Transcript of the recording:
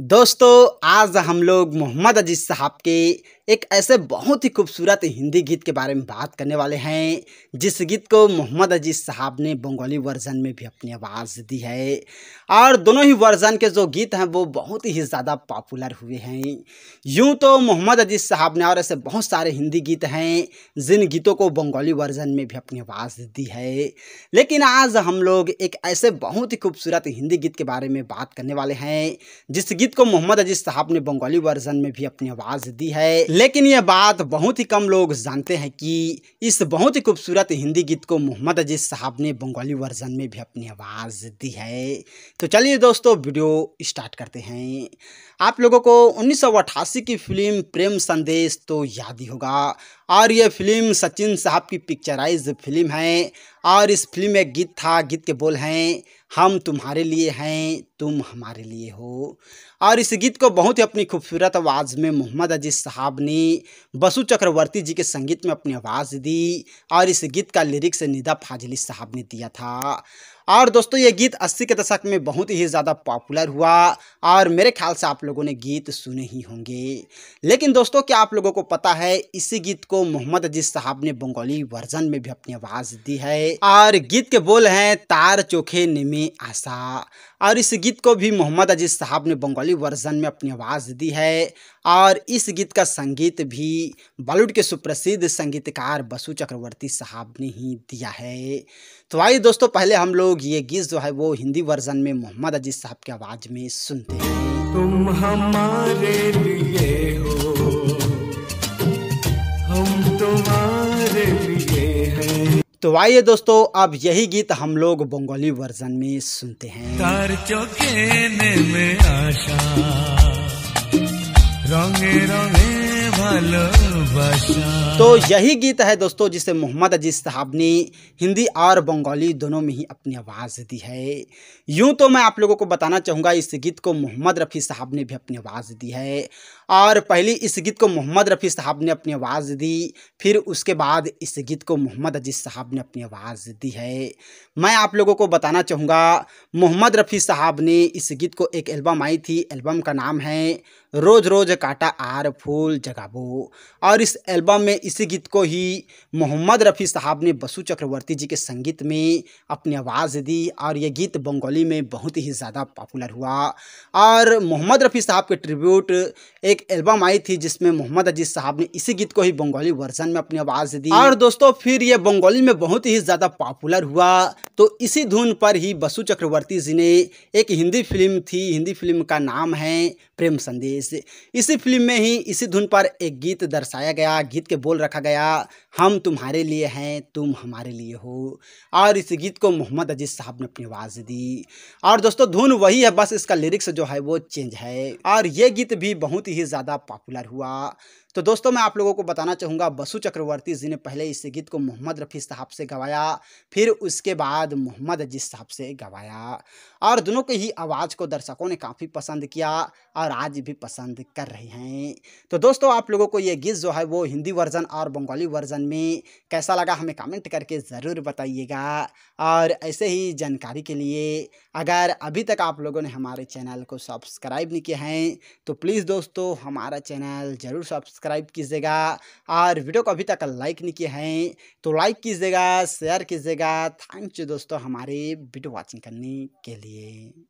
दोस्तों आज हम लोग मोहम्मद अजीज साहब के एक ऐसे बहुत ही खूबसूरत हिंदी गीत के बारे में बात करने वाले हैं जिस गीत को मोहम्मद अजीज साहब ने बंगाली वर्जन में भी अपनी आवाज़ दी है और दोनों ही वर्जन के जो गीत हैं वो बहुत ही ज़्यादा पॉपुलर हुए हैं यूँ तो मोहम्मद अजीज साहब ने और ऐसे बहुत सारे हिंदी गीत हैं जिन गीतों को बंगाली वर्जन में भी अपनी आवाज़ दी है लेकिन आज हम लोग एक ऐसे बहुत ही खूबसूरत हिंदी गीत के बारे में बात करने वाले हैं जिस गीत को मोहम्मद अजीज साहब ने बंगाली वर्जन में भी अपनी आवाज़ दी है लेकिन यह बात बहुत ही कम लोग जानते हैं कि इस बहुत ही खूबसूरत हिंदी गीत को मोहम्मद अजीज साहब ने बंगाली वर्जन में भी अपनी आवाज़ दी है तो चलिए दोस्तों वीडियो स्टार्ट करते हैं आप लोगों को उन्नीस की फिल्म प्रेम संदेश तो याद ही होगा और यह फिल्म सचिन साहब की पिक्चराइज फिल्म है और इस फिल्म में गीत था गीत के बोल हैं हम तुम्हारे लिए हैं तुम हमारे लिए हो और इस गीत को बहुत ही अपनी खूबसूरत आवाज़ में मोहम्मद अजीज़ साहब ने बसु चक्रवर्ती जी के संगीत में अपनी आवाज़ दी और इस गीत का लिरिक्स निदा फाजिली साहब ने दिया था और दोस्तों ये गीत अस्सी के दशक में बहुत ही ज़्यादा पॉपुलर हुआ और मेरे ख्याल से आप लोगों ने गीत सुने ही होंगे लेकिन दोस्तों क्या आप लोगों को पता है इसी गीत को मोहम्मद अजीज साहब ने बंगाली वर्जन में भी अपनी आवाज़ दी है और गीत के बोल हैं तार चोखे निमे आशा और इस गीत को भी मोहम्मद अजीज साहब ने बंगाली वर्जन में अपनी आवाज़ दी है और इस गीत का संगीत भी बॉलीवुड के सुप्रसिद्ध संगीतकार बसु चक्रवर्ती साहब ने ही दिया है तो आइए दोस्तों पहले हम लोग लोग ये गीत जो है वो हिंदी वर्जन में मोहम्मद अजीज साहब की आवाज़ में सुनते हैं तुम हमारे लिए हो हम तुम्हारे लिए हैं तो आइए दोस्तों अब यही गीत हम लोग बंगाली वर्जन में सुनते हैं तार में आशा रंगे रंगे भालो तो यही गीत है दोस्तों जिसे मोहम्मद अजीज साहब ने हिंदी और बंगाली दोनों में ही अपनी आवाज़ दी है यूं तो मैं आप लोगों को बताना चाहूँगा इस गीत को मोहम्मद रफ़ी साहब ने भी अपनी आवाज़ दी है और पहले इस गीत को मोहम्मद रफ़ी साहब ने अपनी आवाज़ दी फिर उसके बाद इस गीत को मोहम्मद अजीज साहब ने अपनी आवाज़ दी है मैं आप लोगों को बताना चाहूँगा मोहम्मद रफ़ी साहब ने इस गीत को एक एल्बम आई थी एल्बम का नाम है रोज़ रोज़ काटा आर फूल जगाबो और और इस एल्बम में इसी गीत को ही मोहम्मद रफ़ी साहब ने बसु चक्रवर्ती जी के संगीत में अपनी आवाज़ दी और ये गीत बंगाली में बहुत ही ज़्यादा पॉपुलर हुआ और मोहम्मद रफ़ी साहब के ट्रिब्यूट एक एल्बम आई थी जिसमें मोहम्मद अजीज साहब ने इसी गीत को ही बंगाली वर्जन में अपनी आवाज़ दी और दोस्तों फिर ये बंगाली में बहुत ही ज़्यादा पॉपुलर हुआ तो इसी धुन पर ही बसु चक्रवर्ती जी ने एक हिंदी फिल्म थी हिंदी फिल्म का नाम है प्रेम संदेश इसी फिल्म में ही इसी धुन पर एक गीत दर्शाया गाया गया गीत के बोल रखा गया हम तुम्हारे लिए हैं तुम हमारे लिए हो और इस गीत को मोहम्मद अजीज साहब ने अपनी आवाज़ दी और दोस्तों धुन वही है बस इसका लिरिक्स जो है वो चेंज है और ये गीत भी बहुत ही ज़्यादा पॉपुलर हुआ तो दोस्तों मैं आप लोगों को बताना चाहूँगा बसु चक्रवर्ती जी ने पहले इस गीत को मोहम्मद रफ़ी साहब से गवाया फिर उसके बाद मोहम्मद अजीज साहब से गवाया और दोनों की ही आवाज़ को दर्शकों ने काफ़ी पसंद किया और आज भी पसंद कर रहे हैं तो दोस्तों आप लोगों को ये गीत जो है वो हिंदी वर्जन और बंगाली वर्जन में कैसा लगा हमें कमेंट करके ज़रूर बताइएगा और ऐसे ही जानकारी के लिए अगर अभी तक आप लोगों ने हमारे चैनल को सब्सक्राइब नहीं किया है तो प्लीज़ दोस्तों हमारा चैनल ज़रूर सब्सक्राइब सब्सक्राइब कीजिएगा और वीडियो को अभी तक लाइक नहीं किया है तो लाइक कीजिएगा शेयर कीजिएगा थैंक यू दोस्तों हमारे वीडियो वॉचिंग करने के लिए